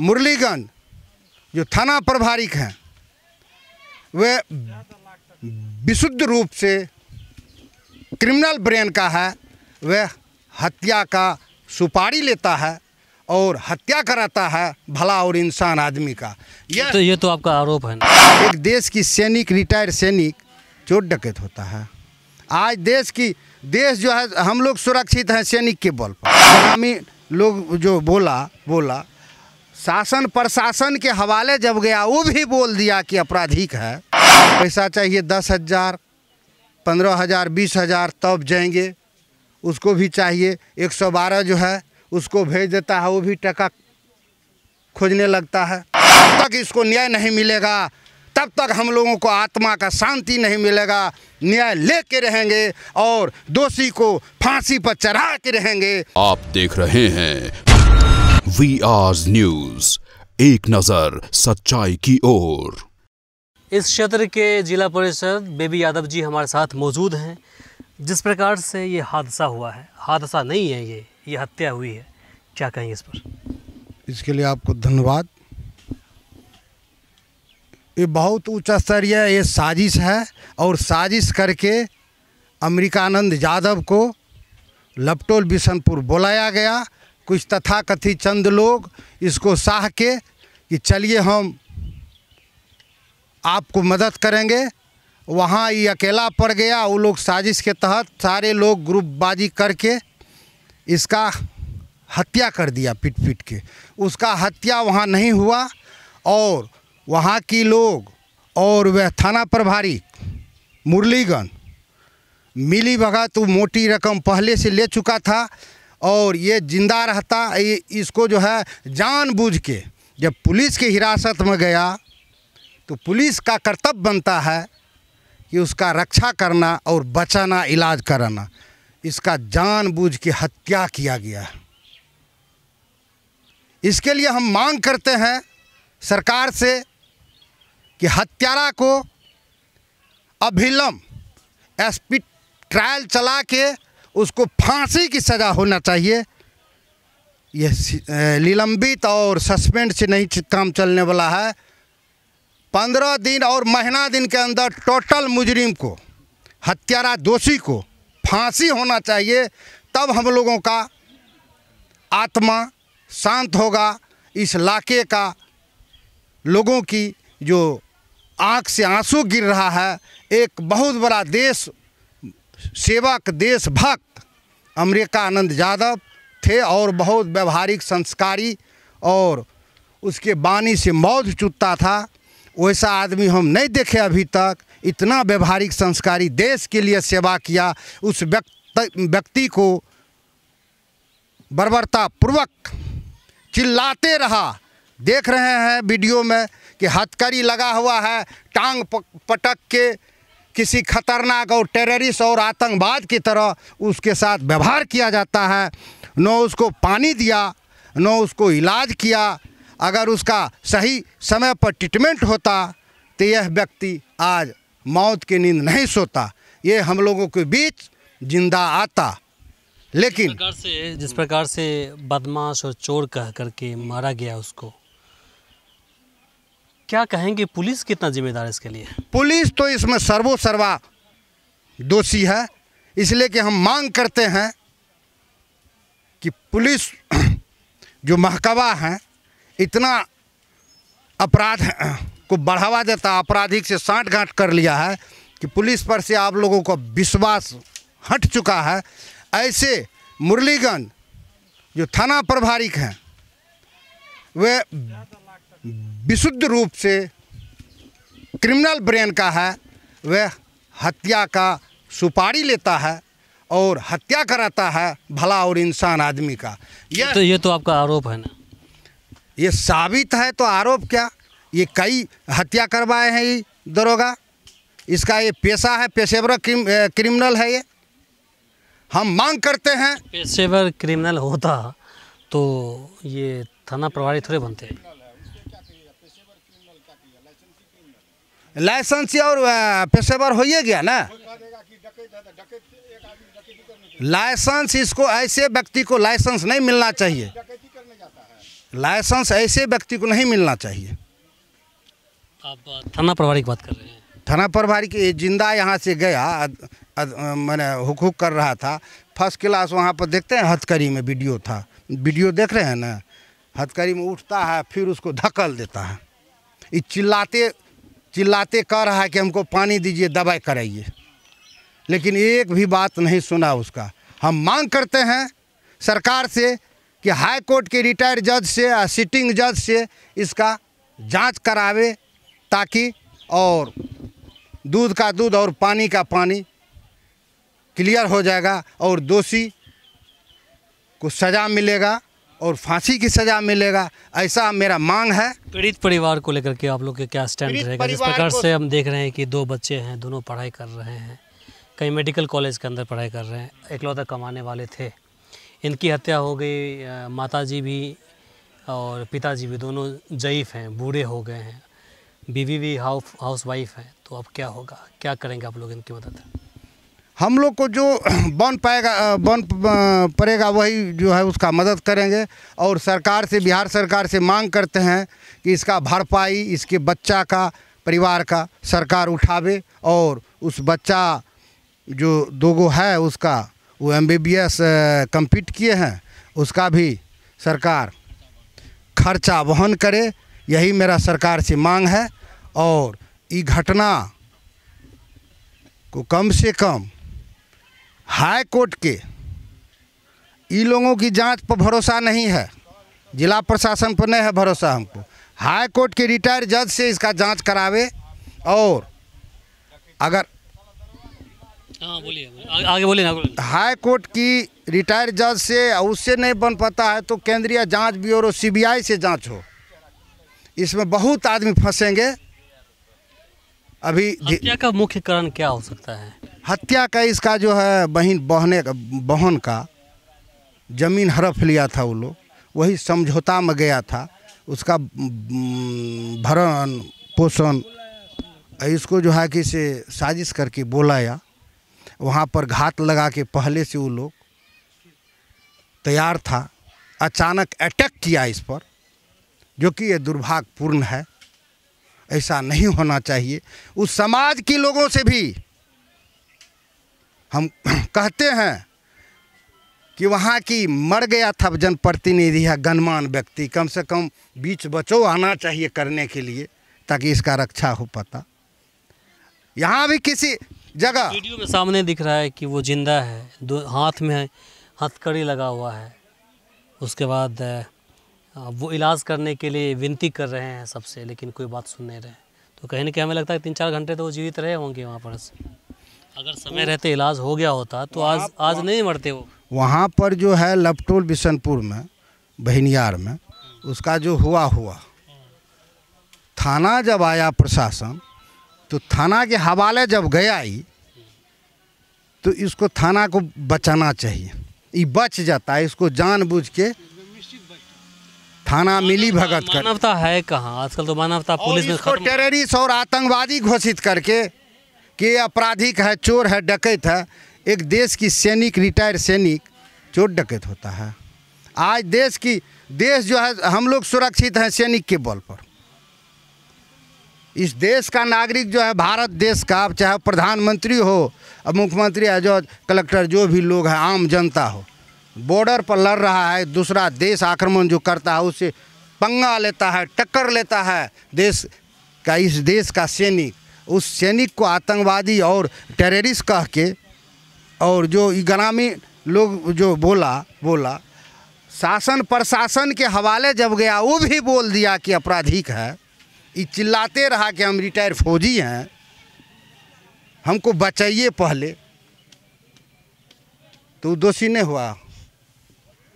मुरलीगंज जो थाना प्रभारी हैं वे विशुद्ध रूप से क्रिमिनल ब्रेन का है वह हत्या का सुपारी लेता है और हत्या कराता है भला और इंसान आदमी का यह तो ये तो आपका आरोप है ना एक देश की सैनिक रिटायर्ड सैनिक चोट डकैत होता है आज देश की देश जो है हम लोग सुरक्षित हैं सैनिक के बल पर ग्रामीण लोग जो बोला बोला शासन प्रशासन के हवाले जब गया वो भी बोल दिया कि आपराधिक है पैसा चाहिए दस हज़ार पंद्रह हज़ार बीस हज़ार तब जाएंगे उसको भी चाहिए एक सौ बारह जो है उसको भेज देता है वो भी टका खोजने लगता है तब तक इसको न्याय नहीं मिलेगा तब तक हम लोगों को आत्मा का शांति नहीं मिलेगा न्याय लेके रहेंगे और दोषी को फांसी पर चढ़ा के रहेंगे आप देख रहे हैं वी आर न्यूज एक नज़र सच्चाई की ओर इस क्षेत्र के जिला परिषद बेबी यादव जी हमारे साथ मौजूद हैं जिस प्रकार से ये हादसा हुआ है हादसा नहीं है ये ये हत्या हुई है क्या कहेंगे इस पर इसके लिए आपको धन्यवाद ये बहुत उच्च स्तरीय ये साजिश है और साजिश करके अमरिकानंद यादव को लपटोल बिशनपुर बुलाया गया कुछ तथाकथित चंद लोग इसको साह के कि चलिए हम आपको मदद करेंगे वहाँ ये अकेला पड़ गया वो लोग साजिश के तहत सारे लोग ग्रुपबाजी करके इसका हत्या कर दिया पिट पिट के उसका हत्या वहाँ नहीं हुआ और वहाँ की लोग और वह थाना प्रभारी मुरलीगंज मिली भगत वो मोटी रकम पहले से ले चुका था और ये जिंदा रहता इसको जो है जानबूझ के जब पुलिस के हिरासत में गया तो पुलिस का कर्तव्य बनता है कि उसका रक्षा करना और बचाना इलाज कराना इसका जानबूझ के हत्या किया गया इसके लिए हम मांग करते हैं सरकार से कि हत्यारा को अभिलम्ब एसपी ट्रायल चला के उसको फांसी की सज़ा होना चाहिए यह निलंबित और सस्पेंड से नहीं काम चलने वाला है पंद्रह दिन और महीना दिन के अंदर टोटल मुजरिम को हत्यारा दोषी को फांसी होना चाहिए तब हम लोगों का आत्मा शांत होगा इस इलाके का लोगों की जो आँख से आंसू गिर रहा है एक बहुत बड़ा देश सेवक देशभक्त अमरिकानंद यादव थे और बहुत व्यवहारिक संस्कारी और उसके बानी से मौत चुटता था वैसा आदमी हम नहीं देखे अभी तक इतना व्यवहारिक संस्कारी देश के लिए सेवा किया उस व्यक्ति व्यक्ति को बर्बरतापूर्वक चिल्लाते रहा देख रहे हैं वीडियो में कि हथकड़ी लगा हुआ है टांग पटक के किसी खतरनाक और टेररिस्ट और आतंकवाद की तरह उसके साथ व्यवहार किया जाता है न उसको पानी दिया न उसको इलाज किया अगर उसका सही समय पर ट्रीटमेंट होता तो यह व्यक्ति आज मौत की नींद नहीं सोता ये हम लोगों के बीच जिंदा आता लेकिन जिस प्रकार से जिस प्रकार से बदमाश और चोर कह करके मारा गया उसको क्या कहेंगे पुलिस कितना जिम्मेदार है इसके लिए पुलिस तो इसमें सर्वोसर्वा दोषी है इसलिए कि हम मांग करते हैं कि पुलिस जो महकबा है इतना अपराध को बढ़ावा देता आपराधिक से साठ गांठ कर लिया है कि पुलिस पर से आप लोगों का विश्वास हट चुका है ऐसे मुरलीगंज जो थाना प्रभारी हैं वे विशुद्ध रूप से क्रिमिनल ब्रेन का है वह हत्या का सुपारी लेता है और हत्या कराता है भला और इंसान आदमी का यह तो ये तो आपका आरोप है ना ये साबित है तो आरोप क्या ये कई हत्या करवाए हैं ये दरोगा इसका ये पेशा है पेशेवर क्रिम, क्रिमिनल है ये हम मांग करते हैं पेशेवर क्रिमिनल होता तो ये थाना प्रभारी थोड़े बनते हैं लाइसेंस और पेशेवर हो गया ना लाइसेंस इसको ऐसे व्यक्ति को लाइसेंस नहीं मिलना चाहिए लाइसेंस ऐसे व्यक्ति को नहीं मिलना चाहिए आप थाना प्रभारी की बात कर रहे हैं थाना प्रभारी की जिंदा यहाँ से गया मैंने हुक हुक कर रहा था फर्स्ट क्लास वहाँ पर देखते हैं हथकरी में वीडियो था वीडियो देख रहे हैं ना हथकरी में उठता है फिर उसको धकल देता है ये चिल्लाते चिल्लाते कह रहा है कि हमको पानी दीजिए दवाई कराइए लेकिन एक भी बात नहीं सुना उसका हम मांग करते हैं सरकार से कि हाई कोर्ट के रिटायर्ड जज से या सिटिंग जज से इसका जांच करावे ताकि और दूध का दूध और पानी का पानी क्लियर हो जाएगा और दोषी को सज़ा मिलेगा और फांसी की सजा मिलेगा ऐसा मेरा मांग है पीड़ित परिवार को लेकर के आप लोग के क्या स्टैंड रहेगा जिस प्रकार से हम देख रहे हैं कि दो बच्चे हैं दोनों पढ़ाई कर रहे हैं कई मेडिकल कॉलेज के अंदर पढ़ाई कर रहे हैं इकलौता कमाने वाले थे इनकी हत्या हो गई माता जी भी और पिताजी भी दोनों ज़यीफ़ हैं बूढ़े हो गए हैं बीवी भी हाउस हाउस वाइफ हैं तो अब क्या होगा क्या करेंगे आप लोग इनकी मदद हम लोग को जो बन पाएगा बन पड़ेगा वही जो है उसका मदद करेंगे और सरकार से बिहार सरकार से मांग करते हैं कि इसका भरपाई इसके बच्चा का परिवार का सरकार उठावे और उस बच्चा जो दोगो है उसका वो M B B S complete किए हैं उसका भी सरकार खर्चा वहन करे यही मेरा सरकार से मांग है और ये घटना को कम से कम हाई कोर्ट के इन लोगों की जांच पर भरोसा नहीं है जिला प्रशासन पर नहीं है भरोसा हमको हाई कोर्ट के रिटायर्ड जज से इसका जांच करावे और अगर हाँ, बोलिए आगे बोलिए ना हाई कोर्ट की रिटायर्ड जज से उससे नहीं बन पाता है तो केंद्रीय जांच ब्यूरो सीबीआई से जांच हो इसमें बहुत आदमी फंसेंगे अभी हत्या का मुख्य कारण क्या हो सकता है हत्या का इसका जो है बहन बहने का बहन का ज़मीन हड़प लिया था वो लोग वही समझौता में गया था उसका भरण पोषण इसको जो है कि से साजिश करके बोलाया वहाँ पर घात लगा के पहले से वो लोग तैयार था अचानक अटैक किया इस पर जो कि ये दुर्भाग्यपूर्ण है ऐसा नहीं होना चाहिए उस समाज के लोगों से भी हम कहते हैं कि वहाँ की मर गया था जनप्रतिनिधि या गणमान व्यक्ति कम से कम बीच बचो आना चाहिए करने के लिए ताकि इसका रक्षा हो पता यहाँ भी किसी जगह वीडियो में सामने दिख रहा है कि वो जिंदा है दो हाथ में हथकड़ी लगा हुआ है उसके बाद वो इलाज करने के लिए विनती कर रहे हैं सबसे लेकिन कोई बात सुन नहीं रहे तो कहीं ना कहीं हमें लगता है तीन चार घंटे तो वो जीवित रहे होंगे वहाँ पर अगर समय रहते इलाज हो गया होता तो आज आज नहीं मरते वो वहाँ पर जो है लपटोल बिशनपुर में बहनियार में उसका जो हुआ हुआ थाना जब आया प्रशासन तो थाना के हवाले जब गया ही तो इसको थाना को बचाना चाहिए ये बच जाता है इसको जानबूझ के थाना मिली भगत कर मानवता है कहाँ आजकल तो मानवता पुलिस में टेररिस्ट और आतंकवादी घोषित करके कि आपराधिक है चोर है डकैत है एक देश की सैनिक रिटायर सैनिक चोर डकैत होता है आज देश की देश जो है हम लोग सुरक्षित हैं सैनिक के बल पर इस देश का नागरिक जो है भारत देश का आप चाहे प्रधानमंत्री हो अब मुख्यमंत्री है जो कलेक्टर जो भी लोग हैं आम जनता हो बॉर्डर पर लड़ रहा है दूसरा देश आक्रमण जो करता है उससे पंगा लेता है टक्कर लेता है देश का इस देश का सैनिक उस सैनिक को आतंकवादी और टेररिस्ट कह के और जो ग्रामीण लोग जो बोला बोला शासन प्रशासन के हवाले जब गया वो भी बोल दिया कि आपराधिक है ये चिल्लाते रहा कि हम रिटायर फौजी हैं हमको बचाइए पहले तो दोषी नहीं हुआ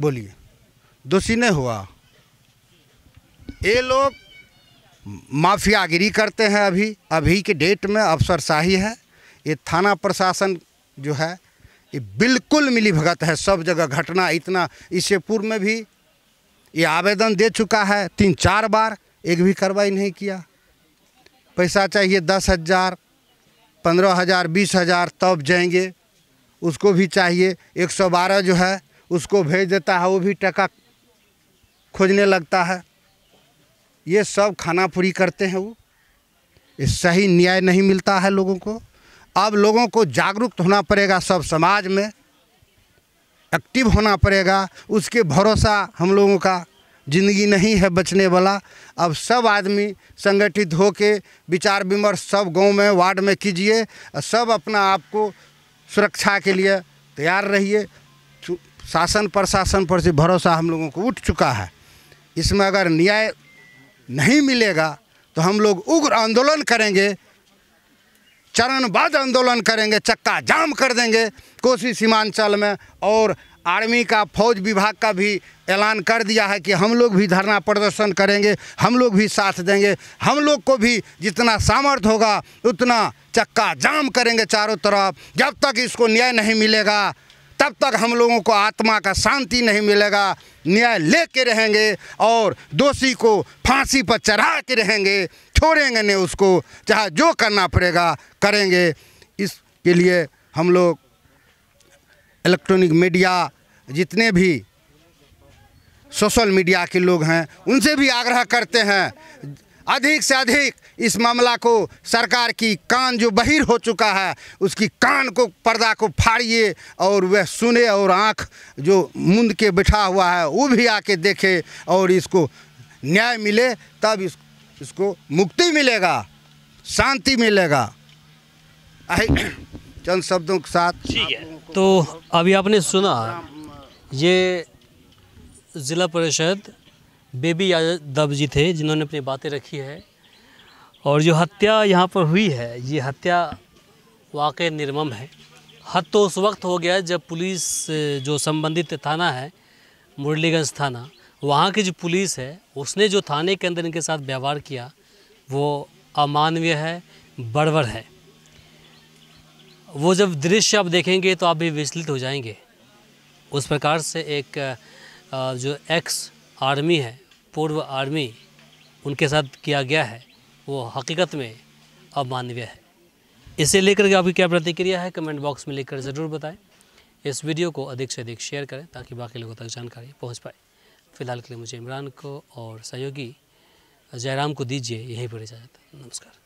बोलिए दोषी नहीं हुआ ये लोग माफियागिरी करते हैं अभी अभी के डेट में अफसरशाही है ये थाना प्रशासन जो है ये बिल्कुल मिली भगत है सब जगह घटना इतना इससे पूर्व में भी ये आवेदन दे चुका है तीन चार बार एक भी कार्रवाई नहीं किया पैसा चाहिए दस हज़ार पंद्रह हज़ार बीस हज़ार तब जाएंगे उसको भी चाहिए एक सौ बारह जो है उसको भेज देता है वो भी टका खोजने लगता है ये सब खाना पूरी करते हैं वो सही न्याय नहीं मिलता है लोगों को अब लोगों को जागरूक होना पड़ेगा सब समाज में एक्टिव होना पड़ेगा उसके भरोसा हम लोगों का जिंदगी नहीं है बचने वाला अब सब आदमी संगठित हो के विचार विमर्श सब गांव में वार्ड में कीजिए सब अपना आप को सुरक्षा के लिए तैयार रहिए शासन प्रशासन पर से भरोसा हम लोगों को उठ चुका है इसमें अगर न्याय नहीं मिलेगा तो हम लोग उग्र आंदोलन करेंगे चरणबद्ध आंदोलन करेंगे चक्का जाम कर देंगे कोसी सीमांचल में और आर्मी का फौज विभाग का भी ऐलान कर दिया है कि हम लोग भी धरना प्रदर्शन करेंगे हम लोग भी साथ देंगे हम लोग को भी जितना सामर्थ्य होगा उतना चक्का जाम करेंगे चारों तरफ जब तक इसको न्याय नहीं मिलेगा तब तक हम लोगों को आत्मा का शांति नहीं मिलेगा न्याय ले के रहेंगे और दोषी को फांसी पर चढ़ा के रहेंगे छोड़ेंगे नहीं उसको चाहे जो करना पड़ेगा करेंगे इसके लिए हम लोग इलेक्ट्रॉनिक मीडिया जितने भी सोशल मीडिया के लोग हैं उनसे भी आग्रह करते हैं अधिक से अधिक इस मामला को सरकार की कान जो बहिर हो चुका है उसकी कान को पर्दा को फाड़िए और वह सुने और आँख जो मुंद के बैठा हुआ है वो भी आके देखे और इसको न्याय मिले तब इस, इसको मुक्ति मिलेगा शांति मिलेगा चंद शब्दों के साथ ठीक है तो अभी आपने सुना ये ज़िला परिषद बेबी यादव जी थे जिन्होंने अपनी बातें रखी है और जो हत्या यहाँ पर हुई है ये हत्या वाकई निर्मम है हद तो उस वक्त हो गया जब पुलिस जो संबंधित थाना है मुरलीगंज थाना वहाँ की जो पुलिस है उसने जो थाने के अंदर इनके साथ व्यवहार किया वो अमानवीय है बड़बर है वो जब दृश्य आप देखेंगे तो आप भी विचलित हो जाएंगे उस प्रकार से एक जो एक्स आर्मी है पूर्व आर्मी उनके साथ किया गया है वो हकीकत में अमानवीय है इसे लेकर के आपकी क्या प्रतिक्रिया है कमेंट बॉक्स में लिखकर ज़रूर बताएं इस वीडियो को अधिक से अधिक शेयर करें ताकि बाकी लोगों तक जानकारी पहुंच पाए फ़िलहाल के लिए मुझे इमरान को और सहयोगी जयराम को दीजिए यहीं पर इजाज़त नमस्कार